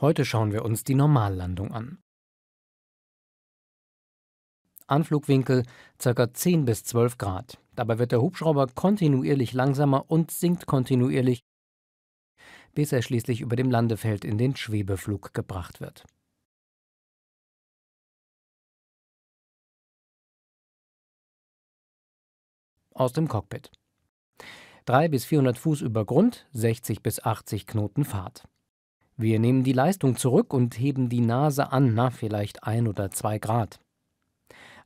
Heute schauen wir uns die Normallandung an. Anflugwinkel ca. 10 bis 12 Grad. Dabei wird der Hubschrauber kontinuierlich langsamer und sinkt kontinuierlich, bis er schließlich über dem Landefeld in den Schwebeflug gebracht wird. Aus dem Cockpit. 3 bis 400 Fuß über Grund, 60 bis 80 Knoten Fahrt. Wir nehmen die Leistung zurück und heben die Nase an, na vielleicht ein oder zwei Grad.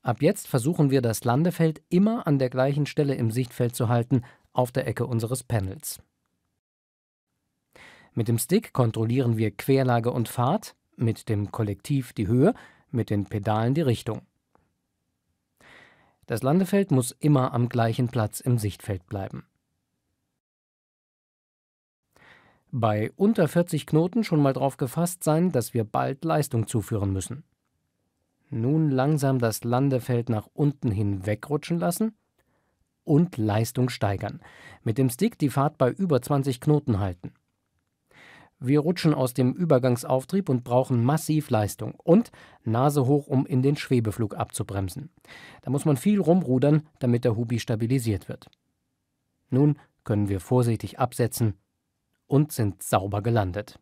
Ab jetzt versuchen wir das Landefeld immer an der gleichen Stelle im Sichtfeld zu halten, auf der Ecke unseres Panels. Mit dem Stick kontrollieren wir Querlage und Fahrt, mit dem Kollektiv die Höhe, mit den Pedalen die Richtung. Das Landefeld muss immer am gleichen Platz im Sichtfeld bleiben. Bei unter 40 Knoten schon mal drauf gefasst sein, dass wir bald Leistung zuführen müssen. Nun langsam das Landefeld nach unten hin wegrutschen lassen und Leistung steigern. Mit dem Stick die Fahrt bei über 20 Knoten halten. Wir rutschen aus dem Übergangsauftrieb und brauchen massiv Leistung und Nase hoch, um in den Schwebeflug abzubremsen. Da muss man viel rumrudern, damit der Hubi stabilisiert wird. Nun können wir vorsichtig absetzen und sind sauber gelandet.